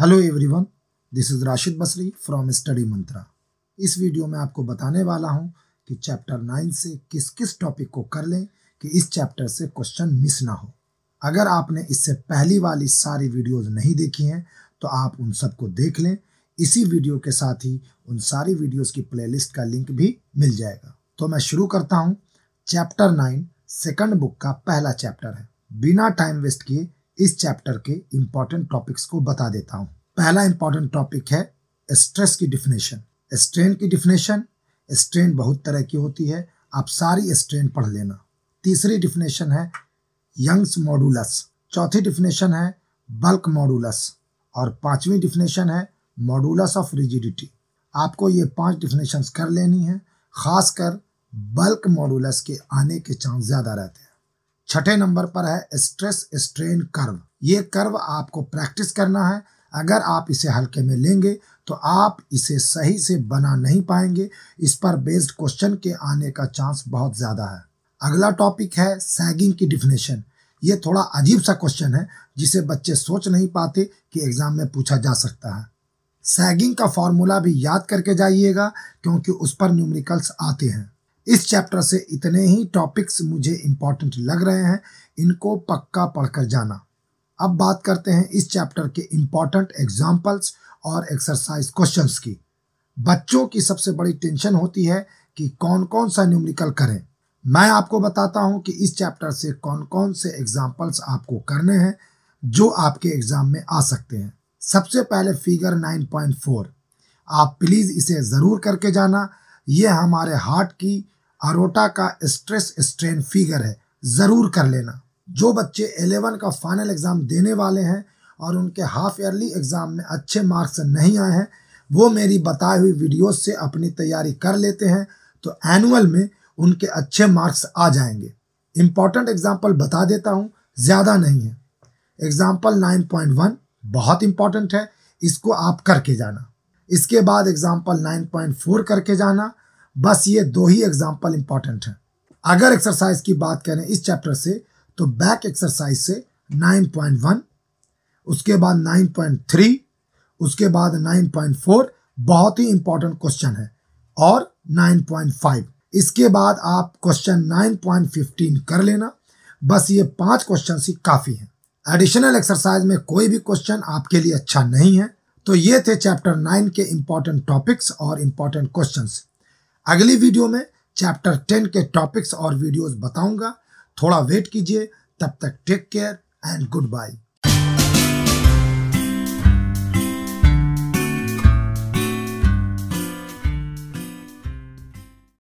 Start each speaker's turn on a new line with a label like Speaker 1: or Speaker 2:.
Speaker 1: hello everyone this is Rashid Basri from study Mantra इस video में आपको बताने वाला हूं कि चैप्टर नाइन से किस किस टॉपिक को कर लें कि इस चैप्टर से क्वेश्चन मिस ना हो अगर आपने इससे पहली वाली सारी वीडियोस नहीं देखी हैं तो आप उन सबको देख लें इसी वीडियो के साथ ही उन सारी वीडियोस की प्लेलिस्ट का लिंक भी मिल जाएगा तो मैं शुरू करता हूँ चैप्टर नाइन सेकंड बुक का पहला चैप्टर है बिना टाइम वेस्ट किए इस चैप्टर के इम्पोर्टेंट टॉपिक्स को बता देता हूँ पहला इम्पोर्टेंट टॉपिक है स्ट्रेस की डिफिनेशन स्ट्रेन की डिफिनेशन स्ट्रेन बहुत तरह की होती है आप सारी स्ट्रेन पढ़ लेना तीसरी डिफिनेशन है यंग्स मॉडुलस चौथी डिफिनेशन है बल्क मॉडुलस और पांचवी डिफिनेशन है मॉडुलस ऑफ रिजिडिटी आपको ये पांच डिफिनेशंस कर लेनी है खासकर बल्क मॉडुलस के आने के चांस ज़्यादा रहते हैं छठे नंबर पर है स्ट्रेस स्ट्रेन कर्व ये कर्व आपको प्रैक्टिस करना है अगर आप इसे हल्के में लेंगे तो आप इसे सही से बना नहीं पाएंगे इस पर बेस्ड क्वेश्चन के आने का चांस बहुत ज़्यादा है अगला टॉपिक है सैगिंग की डिफिनेशन ये थोड़ा अजीब सा क्वेश्चन है जिसे बच्चे सोच नहीं पाते कि एग्ज़ाम में पूछा जा सकता है सैगिंग का फॉर्मूला भी याद करके जाइएगा क्योंकि उस पर न्यूमरिकल्स आते हैं इस चैप्टर से इतने ही टॉपिक्स मुझे इम्पॉर्टेंट लग रहे हैं इनको पक्का पढ़कर जाना अब बात करते हैं इस चैप्टर के इम्पॉर्टेंट एग्जाम्पल्स और एक्सरसाइज क्वेश्चंस की बच्चों की सबसे बड़ी टेंशन होती है कि कौन कौन सा न्यूमरिकल करें मैं आपको बताता हूं कि इस चैप्टर से कौन कौन से एग्जाम्पल्स आपको करने हैं जो आपके एग्जाम में आ सकते हैं सबसे पहले फिगर 9.4 आप प्लीज़ इसे ज़रूर करके जाना ये हमारे हार्ट की आरोटा का स्ट्रेस स्ट्रेन फिगर है ज़रूर कर लेना जो बच्चे एलेवन का फाइनल एग्ज़ाम देने वाले हैं और उनके हाफ ईयरली एग्ज़ाम में अच्छे मार्क्स नहीं आए हैं वो मेरी बताई हुई वीडियोस से अपनी तैयारी कर लेते हैं तो एनुअल में उनके अच्छे मार्क्स आ जाएंगे इम्पॉर्टेंट एग्जाम्पल बता देता हूँ ज़्यादा नहीं है एग्जाम्पल वन बहुत इम्पॉर्टेंट है इसको आप करके जाना इसके बाद एग्जाम्पल फोर करके जाना बस ये दो ही एग्जाम्पल इंपॉर्टेंट हैं अगर एक्सरसाइज की बात करें इस चैप्टर से तो बैक एक्सरसाइज से 9.1 उसके बाद 9.3 उसके बाद 9.4 बहुत ही इंपॉर्टेंट क्वेश्चन है और 9.5 इसके बाद आप क्वेश्चन 9.15 कर लेना बस ये पांच क्वेश्चन ही काफ़ी हैं एडिशनल एक्सरसाइज में कोई भी क्वेश्चन आपके लिए अच्छा नहीं है तो ये थे चैप्टर नाइन के इंपॉर्टेंट टॉपिक्स और इंपॉर्टेंट क्वेश्चंस अगली वीडियो में चैप्टर टेन के टॉपिक्स और वीडियोस बताऊंगा थोड़ा वेट कीजिए तब तक take care and good bye